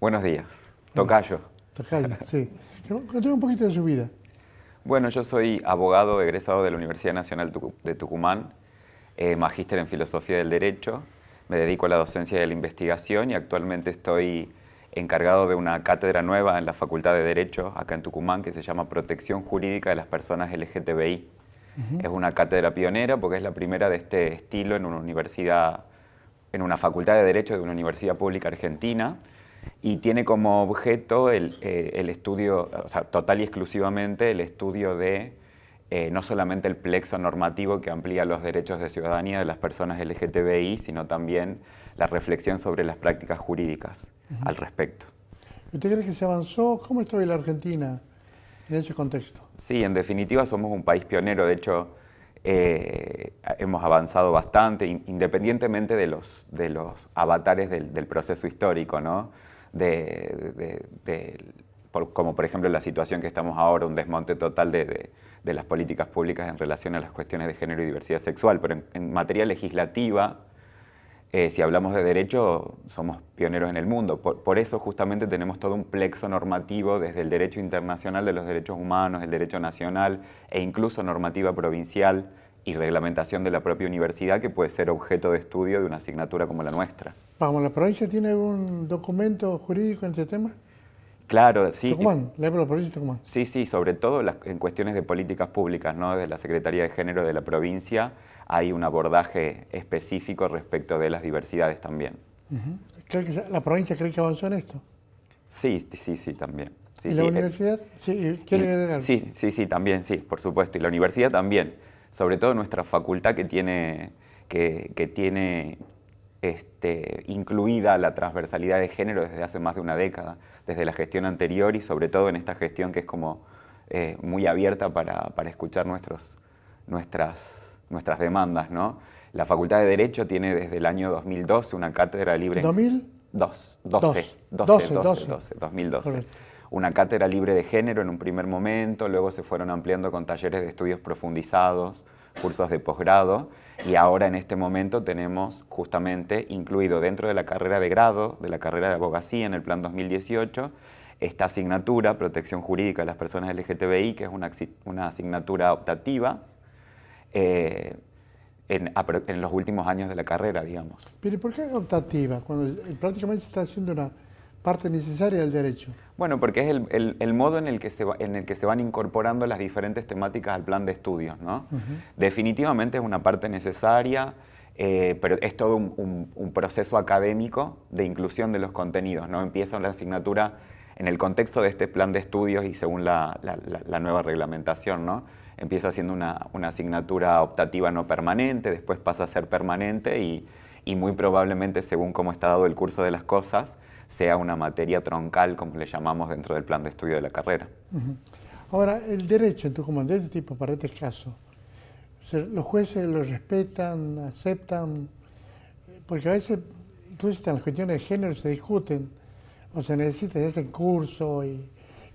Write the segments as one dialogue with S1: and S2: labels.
S1: Buenos días. Tocayo.
S2: Tocayo, sí. Conté un poquito de su vida.
S1: Bueno, yo soy abogado egresado de la Universidad Nacional de Tucumán, eh, magíster en Filosofía del Derecho, me dedico a la docencia y a la investigación y actualmente estoy encargado de una cátedra nueva en la Facultad de Derecho, acá en Tucumán, que se llama Protección Jurídica de las Personas LGTBI. Es una cátedra pionera porque es la primera de este estilo en una universidad, en una facultad de Derecho de una universidad pública argentina y tiene como objeto eh, el, estudio, o sea, total y exclusivamente el estudio de eh, no solamente el plexo normativo que amplía los derechos de ciudadanía de las personas LGTBI, sino también la reflexión sobre las prácticas jurídicas al respecto.
S2: ¿Usted cree que se avanzó? ¿Cómo está hoy la Argentina en ese contexto?
S1: Sí, en definitiva somos un país pionero, de hecho eh, hemos avanzado bastante, independientemente de los, de los avatares del, del proceso histórico, ¿no? como por ejemplo la situación que estamos ahora, un desmonte total de, las políticas públicas en relación a las cuestiones de género y diversidad sexual, pero en, materia legislativa, eh, si hablamos de derecho, somos pioneros en el mundo. por, eso justamente tenemos todo un plexo normativo desde el derecho internacional de los derechos humanos, el derecho nacional e incluso normativa provincial y reglamentación de la propia universidad que puede ser objeto de estudio de una asignatura como la nuestra.
S2: Vamos, ¿la provincia tiene algún documento jurídico en este tema?
S1: Claro, sí. Tucumán, la provincia Sí, sí, sobre todo en cuestiones de políticas públicas, ¿no? Desde la Secretaría de Género de la provincia hay un abordaje específico respecto de las diversidades también.
S2: ¿La provincia cree que avanzó en
S1: esto? Sí, sí, sí, también. ¿Y la eh, universidad? sí, Sí, sí, sí, también, sí, por supuesto. Y la universidad también sobre todo nuestra facultad que tiene, que, tiene este, incluida la transversalidad de género desde hace más de una década, desde la gestión anterior y sobre todo en esta gestión que es como eh, muy abierta para, para escuchar nuestros, nuestras, nuestras demandas. ¿no? La Facultad de Derecho tiene desde el año 2012 una cátedra libre. ¿2000? 12, 12, 2012 una cátedra libre de género en un primer momento, luego se fueron ampliando con talleres de estudios profundizados, cursos de posgrado y ahora en este momento tenemos justamente incluido dentro de la carrera de grado, de la carrera de abogacía en el plan 2018, esta asignatura, Protección Jurídica de las Personas LGTBI, que es una, una asignatura optativa. Eh, en, los últimos años de la carrera, digamos.
S2: Pero ¿por qué optativa? Cuando prácticamente se está haciendo una parte necesaria del derecho.
S1: Bueno, porque es el, modo en el, que se en el que se van incorporando las diferentes temáticas al plan de estudios, ¿no? Definitivamente es una parte necesaria, eh, pero es todo un, proceso académico de inclusión de los contenidos, ¿no? Empieza una asignatura en el contexto de este plan de estudios y según la, nueva reglamentación, ¿no? Empieza siendo una, asignatura optativa no permanente, después pasa a ser permanente y, y muy probablemente, según cómo está dado el curso de las cosas, sea una materia troncal, como le llamamos dentro del plan de estudio de la carrera.
S2: Ahora, el derecho, en tu comandante de tipo, para este caso, los jueces lo respetan, aceptan, porque a veces, incluso en las cuestiones de género se discuten, o se necesita ese curso y,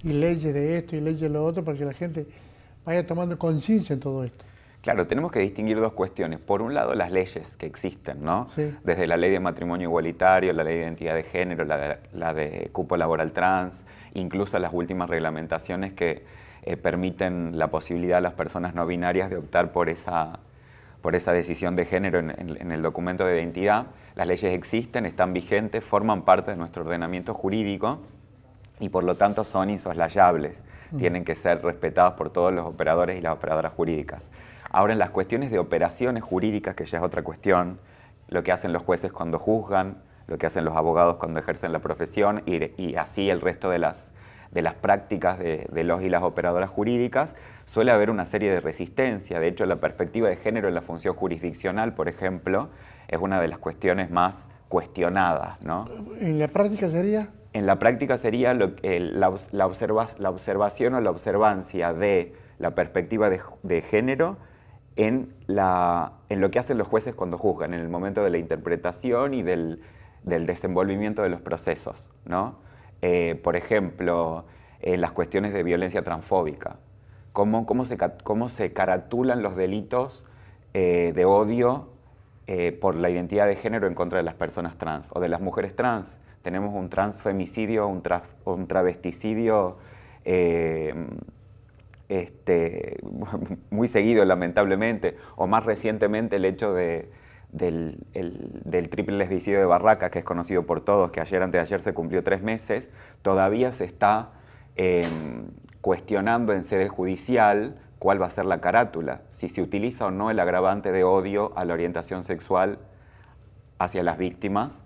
S2: y leyes de esto y leyes de lo otro, para que la gente vaya tomando conciencia en todo esto.
S1: Claro, tenemos que distinguir dos cuestiones. Por un lado, las leyes que existen, ¿no? Desde la ley de matrimonio igualitario, la ley de identidad de género, la de, cupo laboral trans, incluso las últimas reglamentaciones que eh, permiten la posibilidad a las personas no binarias de optar por esa, decisión de género en, el documento de identidad. Las leyes existen, están vigentes, forman parte de nuestro ordenamiento jurídico y por lo tanto son insoslayables. Mm. Tienen que ser respetadas por todos los operadores y las operadoras jurídicas. Ahora en las cuestiones de operaciones jurídicas, que ya es otra cuestión, lo que hacen los jueces cuando juzgan, lo que hacen los abogados cuando ejercen la profesión y, así el resto de las, de las prácticas de, los y las operadoras jurídicas, suele haber una serie de resistencia. De hecho, la perspectiva de género en la función jurisdiccional, por ejemplo, es una de las cuestiones más cuestionadas. ¿no?
S2: ¿En la práctica sería?
S1: En la práctica sería lo, la, observación o la observancia de la perspectiva de género en, la, en lo que hacen los jueces cuando juzgan, en el momento de la interpretación y del, desenvolvimiento de los procesos. ¿no? Eh, por ejemplo, eh, las cuestiones de violencia transfóbica, cómo, cómo, se, cómo se, caratulan los delitos eh, de odio por la identidad de género en contra de las personas trans o de las mujeres trans. Tenemos un transfemicidio, un, un travesticidio este, muy seguido lamentablemente, o más recientemente el hecho del, triple lesbicidio de Barracas, que es conocido por todos, que ayer, antes de ayer se cumplió tres meses, todavía se está em, cuestionando en sede judicial cuál va a ser la carátula, si se utiliza o no el agravante de odio a la orientación sexual hacia las víctimas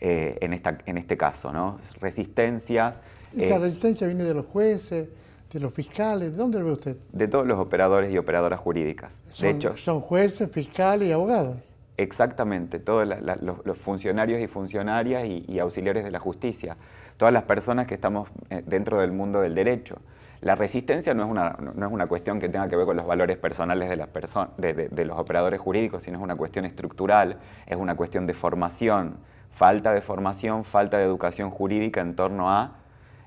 S1: eh, en, esta, en este caso, ¿no? Resistencias. Esa eh,
S2: resistencia viene de los jueces, de los fiscales, ¿de dónde lo ve usted?
S1: De todos los operadores y operadoras jurídicas. Son, de hecho, son
S2: jueces, fiscales y abogados.
S1: Exactamente, todos los, funcionarios y funcionarias y, auxiliares de la justicia, todas las personas que estamos eh, dentro del mundo del derecho. La resistencia no es una, no es una cuestión que tenga que ver con los valores personales de, las personas de los operadores jurídicos, sino es una cuestión estructural, es una cuestión de formación, falta de formación, falta de educación jurídica en torno a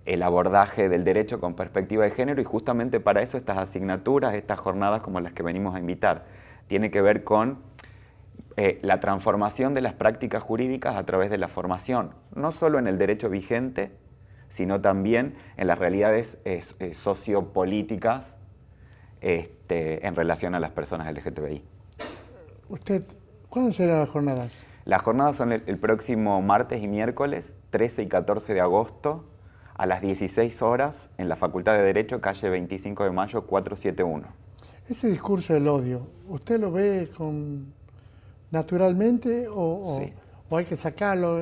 S1: el abordaje del derecho con perspectiva de género y justamente para eso estas asignaturas, estas jornadas como las que venimos a invitar, tiene que ver con eh, la transformación de las prácticas jurídicas a través de la formación, no solo en el derecho vigente, sino también en las realidades eh, sociopolíticas este, en relación a las personas LGTBI.
S2: ¿Usted cuándo serán las jornadas?
S1: Las jornadas son el próximo martes y miércoles, 13 y 14 de agosto, a las 16 horas en la Facultad de Derecho, calle 25 de Mayo 471.
S2: Ese discurso del odio, ¿usted lo ve con naturalmente o, o, hay que sacarlo?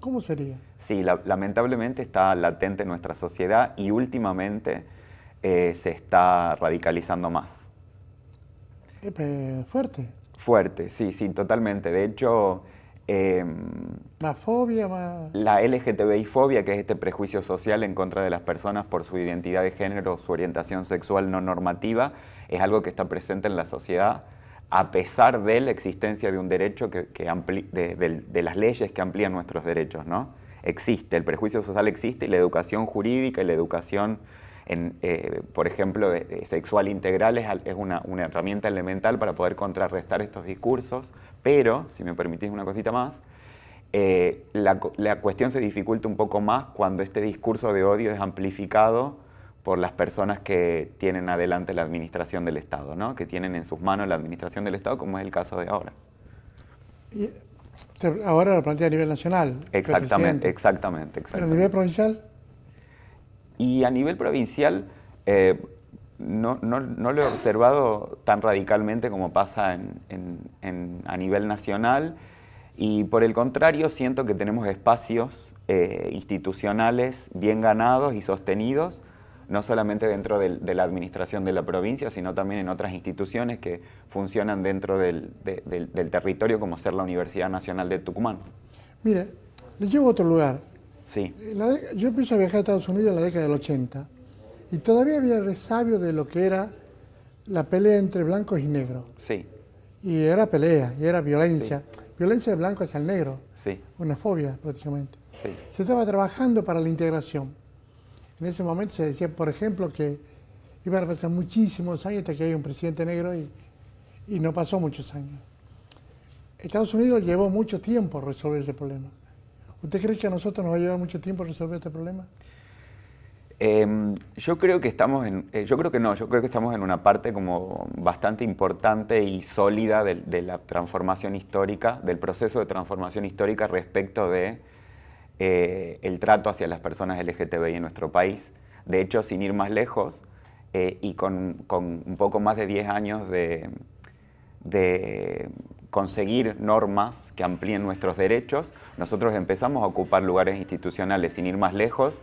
S2: ¿Cómo sería?
S1: Sí, lamentablemente está latente en nuestra sociedad y últimamente eh, se está radicalizando más.
S2: Eh, fuerte.
S1: Fuerte, sí, sí, totalmente. De hecho, Em,
S2: la fobia,
S1: La LGTBI fobia, que es este prejuicio social en contra de las personas por su identidad de género, su orientación sexual no normativa, es algo que está presente en la sociedad a pesar de la existencia de un derecho que, de, de, las leyes que amplían nuestros derechos, ¿no? Existe, el prejuicio social existe y la educación jurídica y la educación eh, por ejemplo, sexual integral es, una, herramienta elemental para poder contrarrestar estos discursos, pero, si me permitís una cosita más, eh, la, cuestión se dificulta un poco más cuando este discurso de odio es amplificado por las personas que tienen adelante la administración del Estado, ¿no? que tienen en sus manos la administración del Estado, como es el caso de ahora.
S2: Eh, ahora lo plantea a nivel nacional. Exactamente, exactamente,
S1: exactamente. ¿Pero a nivel provincial? Y a nivel provincial, eh, no, lo he observado tan radicalmente como pasa a nivel nacional. Y por el contrario, siento que tenemos espacios eh, institucionales bien ganados y sostenidos, no solamente dentro de la administración de la provincia, sino también en otras instituciones que funcionan dentro del, territorio, como ser la Universidad Nacional de Tucumán.
S2: Mire, les llevo a otro lugar. Sí. yo empiezo a viajar a Estados Unidos en la década del 80 y todavía había resabio de lo que era la pelea entre blancos y negros. Sí. Y era pelea, y era violencia. Violencia de blanco hacia el negro. Sí. Una fobia prácticamente. Se estaba trabajando para la integración. En ese momento se decía, por ejemplo, que iban a pasar muchísimos años hasta que haya un presidente negro y, no pasó muchos años. Estados Unidos llevó mucho tiempo a resolver ese problema. ¿Usted cree que a nosotros nos va a llevar mucho tiempo resolver este problema?
S1: Em, yo creo que estamos en, eh, yo creo que no, yo creo que estamos en una parte como bastante importante y sólida de, la transformación histórica, del proceso de transformación histórica respecto de eh, el trato hacia las personas LGTBI en nuestro país. De hecho, sin ir más lejos eh, y con, un poco más de 10 años de conseguir normas que amplíen nuestros derechos, nosotros empezamos a ocupar lugares institucionales sin ir más lejos.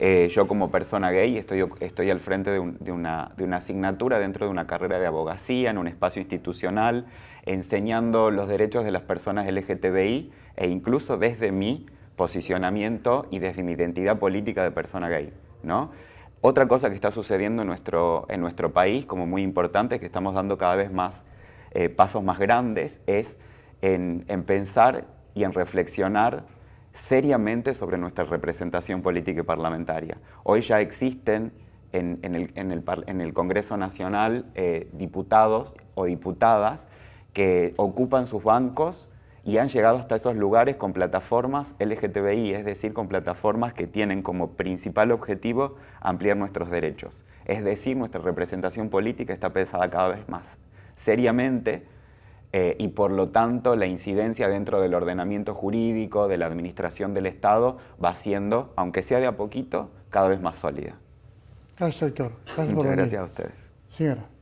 S1: Eh, yo como persona gay estoy, estoy al frente de, una, asignatura dentro de una carrera de abogacía, en un espacio institucional, enseñando los derechos de las personas LGTBI e incluso desde mi posicionamiento y desde mi identidad política de persona gay. ¿no? Otra cosa que está sucediendo en nuestro, en nuestro país como muy importante es que estamos dando cada vez más eh, pasos más grandes es en, pensar y en reflexionar seriamente sobre nuestra representación política y parlamentaria. Hoy ya existen en, el, Congreso Nacional eh, diputados o diputadas que ocupan sus bancos y han llegado hasta esos lugares con plataformas LGTBI, es decir, con plataformas que tienen como principal objetivo ampliar nuestros derechos. Es decir, nuestra representación política está pesada cada vez más seriamente eh, y por lo tanto la incidencia dentro del ordenamiento jurídico, de la administración del Estado, va siendo, aunque sea de a poquito, cada vez más sólida.
S2: Gracias, Héctor. Muchas gracias a ustedes.